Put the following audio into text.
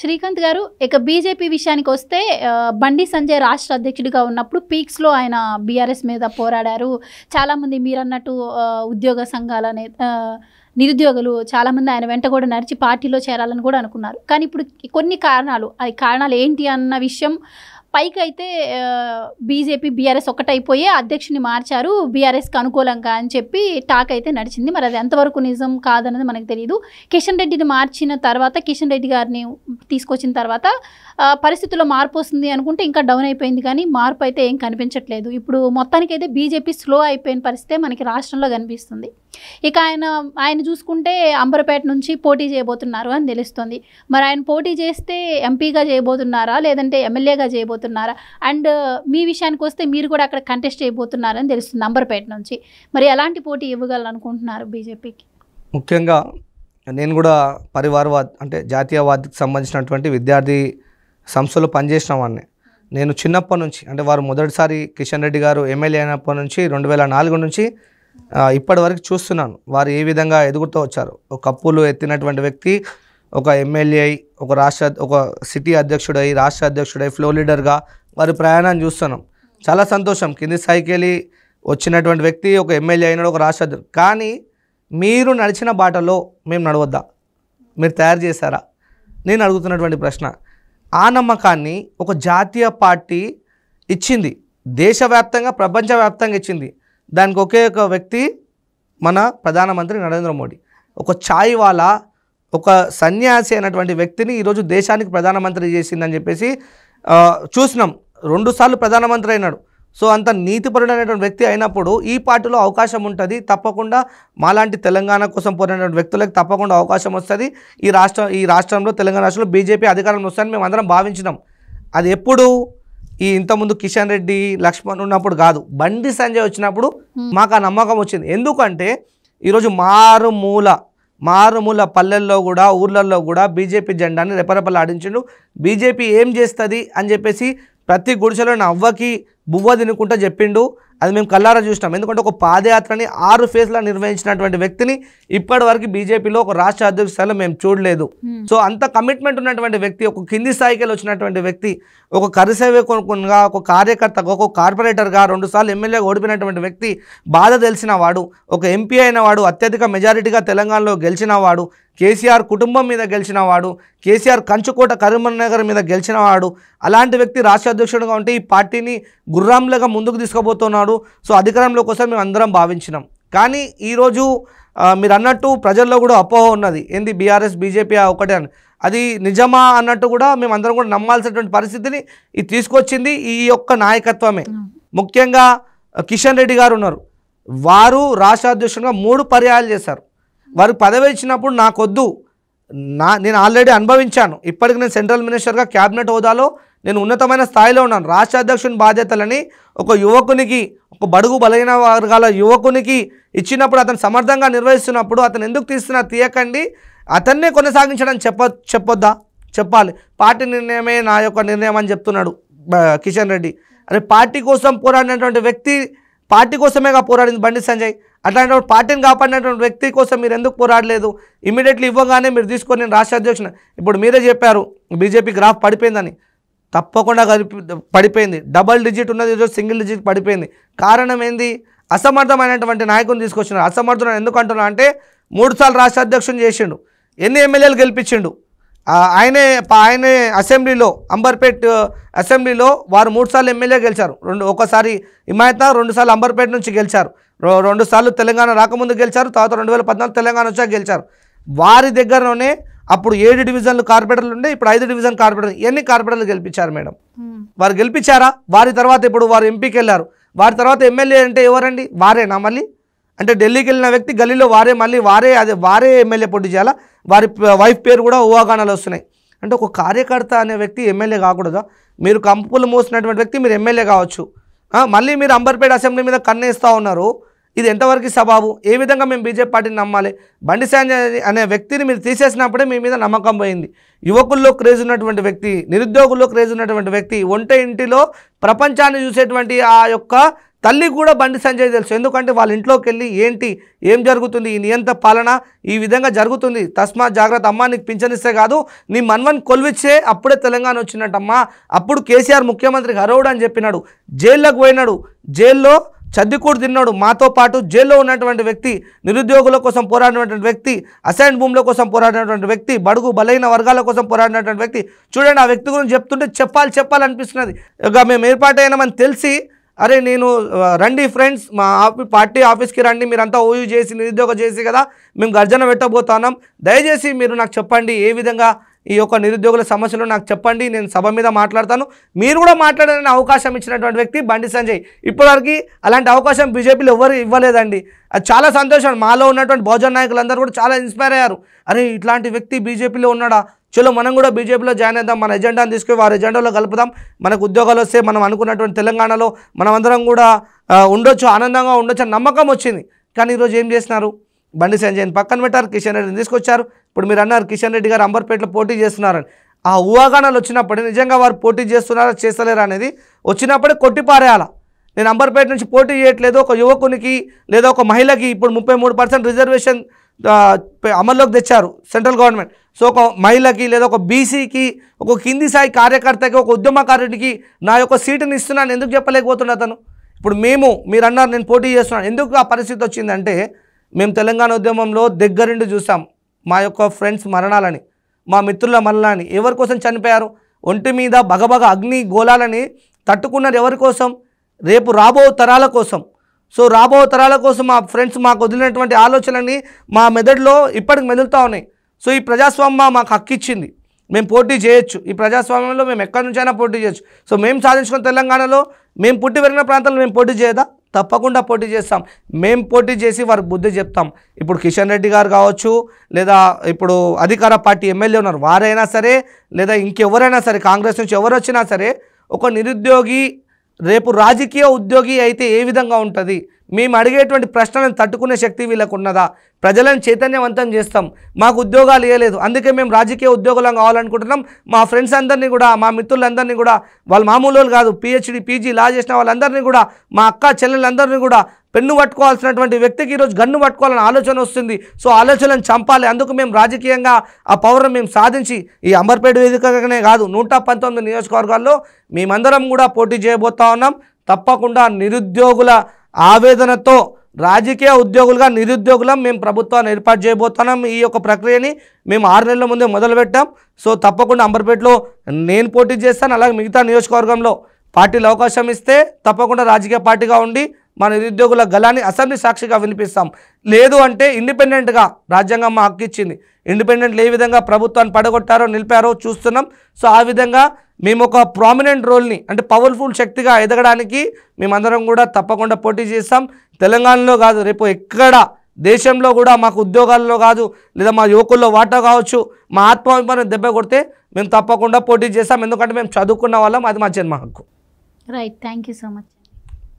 శ్రీకాంత్ గారు ఇక బీజేపీ విషయానికి వస్తే బండి సంజయ్ రాష్ట్ర అధ్యక్షుడిగా ఉన్నప్పుడు పీక్స్లో ఆయన బీఆర్ఎస్ మీద పోరాడారు చాలామంది మీరన్నట్టు ఉద్యోగ సంఘాల నిరుద్యోగులు చాలామంది ఆయన వెంట కూడా నడిచి పార్టీలో చేరాలని కూడా అనుకున్నారు కానీ ఇప్పుడు కొన్ని కారణాలు ఆ కారణాలు ఏంటి అన్న విషయం పైకి అయితే బీజేపీ బీఆర్ఎస్ ఒక్కటైపోయి అధ్యక్షుని మార్చారు బీఆర్ఎస్కి అనుకూలంగా అని చెప్పి టాక్ అయితే నడిచింది మరి అది ఎంతవరకు నిజం కాదన్నది మనకు తెలియదు కిషన్ రెడ్డిని మార్చిన తర్వాత కిషన్ రెడ్డి గారిని తీసుకొచ్చిన తర్వాత పరిస్థితుల్లో మార్పు వస్తుంది అనుకుంటే ఇంకా డౌన్ అయిపోయింది కానీ మార్పు అయితే ఏం కనిపించట్లేదు ఇప్పుడు మొత్తానికైతే బీజేపీ స్లో అయిపోయిన పరిస్థితే మనకి రాష్ట్రంలో కనిపిస్తుంది ఇక ఆయన ఆయన చూసుకుంటే అంబరపేట నుంచి పోటీ చేయబోతున్నారు అని తెలుస్తుంది మరి ఆయన పోటీ చేస్తే ఎంపీగా చేయబోతున్నారా లేదంటే ఎమ్మెల్యేగా చేయబోతున్నారా అండ్ మీ విషయానికి వస్తే మీరు కూడా అక్కడ కంటెస్ట్ చేయబోతున్నారని తెలుస్తుంది అంబరపేట నుంచి మరి ఎలాంటి పోటీ ఇవ్వగలనుకుంటున్నారు బీజేపీకి ముఖ్యంగా నేను కూడా పరివారవాద్ అంటే జాతీయవాదికి సంబంధించినటువంటి విద్యార్థి సంస్థలో పనిచేసిన వాడిని నేను చిన్నప్పటి నుంచి అంటే వారు మొదటిసారి కిషన్ రెడ్డి గారు ఎమ్మెల్యే అయినప్పటి నుంచి రెండు వేల నాలుగు నుంచి ఇప్పటి వరకు చూస్తున్నాను వారు ఏ విధంగా ఎదుగుతూ వచ్చారు ఒక కప్పులు ఎత్తినటువంటి వ్యక్తి ఒక ఎమ్మెల్యే అయి ఒక రాష్ట్ర ఒక సిటీ అధ్యక్షుడై రాష్ట్ర అధ్యక్షుడై ఫ్లో లీడర్గా వారి ప్రయాణాన్ని చూస్తున్నాం చాలా సంతోషం కింది స్థాయికి వెళ్ళి వచ్చినటువంటి వ్యక్తి ఒక ఎమ్మెల్యే అయినాడు ఒక రాష్ట్ర కానీ మీరు నడిచిన బాటలో మేము నడవద్దా మీరు తయారు చేశారా నేను అడుగుతున్నటువంటి ప్రశ్న ఆ నమ్మకాన్ని ఒక జాతీయ పార్టీ ఇచ్చింది దేశవ్యాప్తంగా ప్రపంచవ్యాప్తంగా ఇచ్చింది దానికి ఒకే ఒక వ్యక్తి మన ప్రధానమంత్రి నరేంద్ర మోడీ ఒక ఛాయ్ వాళ్ళ ఒక సన్యాసి అయినటువంటి వ్యక్తిని ఈరోజు దేశానికి ప్రధానమంత్రి చేసిందని చెప్పేసి చూసినాం రెండుసార్లు ప్రధానమంత్రి అయినాడు సో అంత నీతిపరుడైనటువంటి వ్యక్తి అయినప్పుడు ఈ పార్టీలో అవకాశం ఉంటుంది తప్పకుండా మాలాంటి తెలంగాణ కోసం పోరాడినటువంటి వ్యక్తులకు తప్పకుండా అవకాశం వస్తుంది ఈ రాష్ట్రం ఈ రాష్ట్రంలో తెలంగాణ రాష్ట్రంలో బీజేపీ అధికారంలో వస్తుందని మేము అందరం భావించినాం అది ఎప్పుడు ఈ ఇంతకుముందు కిషన్ రెడ్డి లక్ష్మణ్ ఉన్నప్పుడు కాదు బండి సంజయ్ వచ్చినప్పుడు మాకు ఆ నమ్మకం వచ్చింది ఎందుకంటే ఈరోజు మారుమూల మారుమూల పల్లెల్లో కూడా ఊర్లలో కూడా బీజేపీ జెండాని రెపరెపలు ఆడించిండు బీజేపీ ఏం చేస్తుంది అని చెప్పేసి ప్రతి గుడిసెలో అవ్వకి బువ్వ తినుకుంటా చెప్పిండు అది మేము కల్లారా చూసినాం ఎందుకంటే ఒక పాదయాత్రని ఆరు ఫేజ్లా నిర్వహించినటువంటి వ్యక్తిని ఇప్పటి వరకు బీజేపీలో ఒక రాష్ట్ర అధ్యక్ష స్థాయిలో మేము చూడలేదు hmm. సో అంత కమిట్మెంట్ ఉన్నటువంటి వ్యక్తి ఒక కింది స్థాయికి వచ్చినటువంటి వ్యక్తి ఒక కరిసేవకునిగా ఒక కార్యకర్తగా ఒక కార్పొరేటర్గా రెండుసార్లు ఎమ్మెల్యేగా ఓడిపోయినటువంటి వ్యక్తి బాధ తెలిసిన వాడు ఒక ఎంపీ అయిన వాడు అత్యధిక మెజారిటీగా తెలంగాణలో గెలిచిన వాడు కేసీఆర్ కుటుంబం మీద గెలిచిన వాడు కేసీఆర్ కంచుకోట కరీంనగర్ మీద గెలిచిన వాడు అలాంటి వ్యక్తి రాష్ట్ర అధ్యక్షుడిగా ఉంటే ఈ పార్టీని గుర్రాంలుగా ముందుకు తీసుకుపోతున్నాడు వస్తున్నాడు సో అధికారంలో కోసం మేము అందరం భావించినాం కానీ ఈరోజు మీరు అన్నట్టు ప్రజల్లో కూడా అపోహ ఉన్నది ఏంది బీఆర్ఎస్ బీజేపీ ఒకటే అని అది నిజమా అన్నట్టు కూడా మేము అందరం కూడా నమ్మాల్సినటువంటి పరిస్థితిని ఇది తీసుకొచ్చింది ఈ యొక్క నాయకత్వమే ముఖ్యంగా కిషన్ రెడ్డి గారు ఉన్నారు వారు రాష్ట్ర అధ్యక్షుడిగా మూడు పర్యాయాలు చేశారు వారు పదవి ఇచ్చినప్పుడు నాకొద్దు నా నేను ఆల్రెడీ అనుభవించాను ఇప్పటికి నేను సెంట్రల్ మినిస్టర్గా క్యాబినెట్ హోదాలో నేను ఉన్నతమైన స్థాయిలో ఉన్నాను రాష్ట్ర అధ్యక్షుని బాధ్యతలని ఒక యువకునికి ఒక బడుగు బలైన వర్గాల యువకునికి ఇచ్చినప్పుడు అతను సమర్థంగా నిర్వహిస్తున్నప్పుడు అతను ఎందుకు తీస్తున్నా తీయకండి అతన్నే కొనసాగించడం చెప్ప చెప్పొద్దా చెప్పాలి పార్టీ నిర్ణయమే నా యొక్క నిర్ణయం అని చెప్తున్నాడు కిషన్ రెడ్డి అరే పార్టీ కోసం పోరాడినటువంటి వ్యక్తి పార్టీ కోసమేగా పోరాడింది బండి సంజయ్ అట్లాంటి పార్టీని కాపాడినటువంటి వ్యక్తి కోసం మీరు ఎందుకు పోరాడలేదు ఇమీడియట్లీ ఇవ్వగానే మీరు తీసుకొని నేను రాష్ట్ర అధ్యక్షుని ఇప్పుడు మీరే చెప్పారు బీజేపీ గ్రాఫ్ పడిపోయిందని తప్పకుండా పడిపోయింది డబల్ డిజిట్ ఉన్నది ఈరోజు సింగిల్ డిజిట్ పడిపోయింది కారణం ఏంది అసమర్థమైనటువంటి నాయకుని తీసుకొచ్చినారు అసమర్థుడు ఎందుకు అంటున్నా అంటే మూడుసార్లు రాష్ట్ర అధ్యక్షుని చేసిండు ఎన్ని ఎమ్మెల్యేలు గెలిపించిండు ఆయనే ఆయనే అసెంబ్లీలో అంబర్పేట్ అసెంబ్లీలో వారు మూడుసార్లు ఎమ్మెల్యే గెలిచారు రెండు ఒకసారి హిమాయత రెండుసార్లు అంబర్పేట్ నుంచి గెలిచారు రెండుసార్లు తెలంగాణ రాకముందు గెలిచారు తర్వాత రెండు వేల పద్నాలుగు తెలంగాణ వచ్చాక గెలిచారు వారి దగ్గరలోనే అప్పుడు ఏడు డివిజన్లు కార్పొరేటర్లు ఉండే ఇప్పుడు ఐదు డివిజన్ కార్పొరేటర్ ఎన్ని కార్పొరేటర్లు గెలిపించారు మేడం వారు గెలిపించారా వారి తర్వాత ఇప్పుడు వారు ఎంపీకి వెళ్ళారు వారి తర్వాత ఎమ్మెల్యే అంటే ఎవరండి వారేనా మళ్ళీ అంటే ఢిల్లీకి వెళ్ళిన వ్యక్తి గల్లీలో వారే మళ్ళీ వారే అదే వారే ఎమ్మెల్యే పోటీ చేయాలా వారి వైఫ్ పేరు కూడా ఊహాగానాలు వస్తున్నాయి అంటే ఒక కార్యకర్త అనే వ్యక్తి ఎమ్మెల్యే కాకూడదా మీరు కంపులు మోసినటువంటి వ్యక్తి మీరు ఎమ్మెల్యే కావచ్చు మళ్ళీ మీరు అంబర్పేట అసెంబ్లీ మీద కన్నేస్తూ ఉన్నారు ఇది ఎంతవరకు సబాబు ఏ విధంగా మేము బీజేపీ పార్టీని నమ్మాలి బండి సంజయ్ అనే వ్యక్తిని మీరు తీసేసినప్పుడే మీ మీద నమ్మకం పోయింది యువకుల్లో క్రేజ్ ఉన్నటువంటి వ్యక్తి నిరుద్యోగుల్లో క్రేజ్ ఉన్నటువంటి వ్యక్తి ఒంట ఇంటిలో ప్రపంచాన్ని చూసేటువంటి ఆ యొక్క తల్లి కూడా బండి సంజయ్ తెలుసు ఎందుకంటే వాళ్ళ ఇంట్లోకి వెళ్ళి ఏంటి ఏం జరుగుతుంది ఈ నియంత పాలన ఈ విధంగా జరుగుతుంది తస్మా జాగ్రత్త అమ్మ నీకు పింఛనిస్తే కాదు నీ మన్వన్ కొల్విచ్చే అప్పుడే తెలంగాణ వచ్చినట్టమ్మా అప్పుడు కేసీఆర్ ముఖ్యమంత్రి హరోడు అని చెప్పినాడు జైల్లోకి పోయినాడు జైల్లో చద్దికూడు తిన్నాడు మాతో పాటు జైల్లో ఉన్నటువంటి వ్యక్తి నిరుద్యోగుల కోసం పోరాడినటువంటి వ్యక్తి అసైన్ భూముల కోసం పోరాడినటువంటి వ్యక్తి బడుగు బలైన వర్గాల కోసం పోరాడినటువంటి వ్యక్తి చూడండి ఆ వ్యక్తి గురించి చెప్తుంటే చెప్పాలి చెప్పాలనిపిస్తున్నది ఇక మేము ఏర్పాటైనామని తెలిసి అరే నేను రండి ఫ్రెండ్స్ మా ఆఫీ పార్టీ ఆఫీస్కి రండి మీరంతా ఓయూ చేసి నిరుద్యోగ చేసి కదా మేము గర్జన పెట్టబోతున్నాం దయచేసి మీరు నాకు చెప్పండి ఏ విధంగా ఈ యొక్క నిరుద్యోగుల సమస్యలు నాకు చెప్పండి నేను సభ మీద మాట్లాడతాను మీరు కూడా మాట్లాడాలని అవకాశం ఇచ్చినటువంటి వ్యక్తి బండి సంజయ్ ఇప్పటివరకు అలాంటి అవకాశం బీజేపీలో ఎవరు ఇవ్వలేదండి అది చాలా సంతోషం మాలో ఉన్నటువంటి బహుజన్ నాయకులందరూ కూడా చాలా ఇన్స్పైర్ అయ్యారు అరే ఇట్లాంటి వ్యక్తి బీజేపీలో ఉన్నాడా చలో మనం కూడా బీజేపీలో జాయిన్ అవుదాం మన ఎజెండాను తీసుకుని వారి ఎజెండాలో కలుపుదాం మనకు ఉద్యోగాలు వస్తే మనం అనుకున్నటువంటి తెలంగాణలో మనమందరం కూడా ఉండొచ్చు ఆనందంగా ఉండొచ్చు నమ్మకం వచ్చింది కానీ ఈరోజు ఏం చేస్తున్నారు బండి సంజయ్ని పక్కన పెట్టారు కిషన్ రెడ్డిని తీసుకొచ్చారు ఇప్పుడు మీరు అన్నారు కిషన్ రెడ్డి గారు అంబర్పేటలో పోటీ చేస్తున్నారని ఆ ఊహాగానాలు వచ్చినప్పుడు నిజంగా వారు పోటీ చేస్తున్నారా చేస్తలేరా అనేది వచ్చినప్పుడే కొట్టిపారేయాలా నేను అంబర్పేట నుంచి పోటీ చేయట్లేదు ఒక యువకునికి లేదా ఒక మహిళకి ఇప్పుడు ముప్పై రిజర్వేషన్ అమల్లోకి తెచ్చారు సెంట్రల్ గవర్నమెంట్ సో ఒక మహిళకి లేదా ఒక బీసీకి ఒక కింది స్థాయి కార్యకర్తకి ఒక ఉద్యమకారుడికి నా యొక్క సీటుని ఇస్తున్నాను ఎందుకు చెప్పలేకపోతున్నాడు అతను ఇప్పుడు మేము మీరు అన్నారు నేను పోటీ చేస్తున్నాను ఎందుకు ఆ పరిస్థితి వచ్చిందంటే మేము తెలంగాణ ఉద్యమంలో దగ్గరుండి చూసాం మా యొక్క ఫ్రెండ్స్ మరణాలని మా మిత్రుల మరణాలని ఎవరి కోసం చనిపోయారు ఒంటి మీద బగబగ అగ్ని గోళాలని తట్టుకున్నారు ఎవరి కోసం రేపు రాబో తరాల కోసం సో రాబో తరాల కోసం మా ఫ్రెండ్స్ మాకు వదిలినటువంటి ఆలోచనని మా మెదడులో ఇప్పటికి మెదులుతూ ఉన్నాయి సో ఈ ప్రజాస్వామ్యం మాకు హక్కు ఇచ్చింది మేము పోటీ చేయొచ్చు ఈ ప్రజాస్వామ్యంలో మేము ఎక్కడి నుంచైనా పోటీ చేయొచ్చు సో మేము సాధించుకున్న తెలంగాణలో మేము పుట్టి పెరిగిన ప్రాంతాల్లో మేము పోటీ చేయదా తప్పకుండా పోటీ చేస్తాం మేము పోటీ చేసి వారికి బుద్ధి చెప్తాం ఇప్పుడు కిషన్ రెడ్డి గారు కావచ్చు లేదా ఇప్పుడు అధికార పార్టీ ఎమ్మెల్యే ఉన్నారు వారైనా సరే లేదా ఇంకెవరైనా సరే కాంగ్రెస్ నుంచి ఎవరు వచ్చినా సరే ఒక నిరుద్యోగి రేపు రాజకీయ ఉద్యోగి అయితే ఏ విధంగా ఉంటుంది మేము అడిగేటువంటి ప్రశ్నలను తట్టుకునే శక్తి వీళ్ళకు ఉన్నదా ప్రజలను చైతన్యవంతం చేస్తాం మాకు ఉద్యోగాలు ఇవ్వలేదు అందుకే మేము రాజకీయ ఉద్యోగులం కావాలనుకుంటున్నాం మా ఫ్రెండ్స్ అందరినీ కూడా మా మిత్రులందరినీ కూడా వాళ్ళు మామూలు కాదు పిహెచ్డి పీజీ లా చేసిన వాళ్ళందరినీ కూడా మా అక్క చెల్లెలందరినీ కూడా పెన్ను పట్టుకోవాల్సినటువంటి వ్యక్తికి ఈరోజు గన్ను పట్టుకోవాలని ఆలోచన వస్తుంది సో ఆలోచనలను చంపాలి అందుకు మేము రాజకీయంగా ఆ పౌరం మేము సాధించి ఈ అంబర్పేట వేదికగానే కాదు నూట పంతొమ్మిది నియోజకవర్గాల్లో మేమందరం కూడా పోటీ చేయబోతా ఉన్నాం తప్పకుండా నిరుద్యోగుల ఆవేదనతో రాజకీయ ఉద్యోగులుగా నిరుద్యోగులం మేము ప్రభుత్వాన్ని ఏర్పాటు చేయబోతున్నాం ఈ యొక్క ప్రక్రియని మేము ఆరు నెలల ముందే మొదలుపెట్టాం సో తప్పకుండా అంబర్పేటలో నేను పోటీ చేస్తాను అలాగే మిగతా నియోజకవర్గంలో పార్టీలు అవకాశం ఇస్తే తప్పకుండా రాజకీయ పార్టీగా ఉండి మా నిరుద్యోగుల గలాన్ని అసెంబ్లీ సాక్షిగా వినిపిస్తాం లేదు అంటే ఇండిపెండెంట్గా రాజ్యాంగం మా హక్కు ఇచ్చింది ఇండిపెండెంట్ ఏ విధంగా ప్రభుత్వాన్ని పడగొట్టారో నిలిపారో చూస్తున్నాం సో ఆ విధంగా మేము ఒక ప్రామినెంట్ రోల్ని అంటే పవర్ఫుల్ శక్తిగా ఎదగడానికి మేమందరం కూడా తప్పకుండా పోటీ చేస్తాం తెలంగాణలో కాదు రేపు ఎక్కడ దేశంలో కూడా మాకు ఉద్యోగాల్లో కాదు లేదా మా యువకుల్లో వాటా కావచ్చు మా ఆత్మాభిమానం దెబ్బ కొడితే మేము తప్పకుండా పోటీ చేస్తాం ఎందుకంటే మేము చదువుకున్న వాళ్ళం అది మా జన్మ హక్కు రైట్ థ్యాంక్ సో మచ్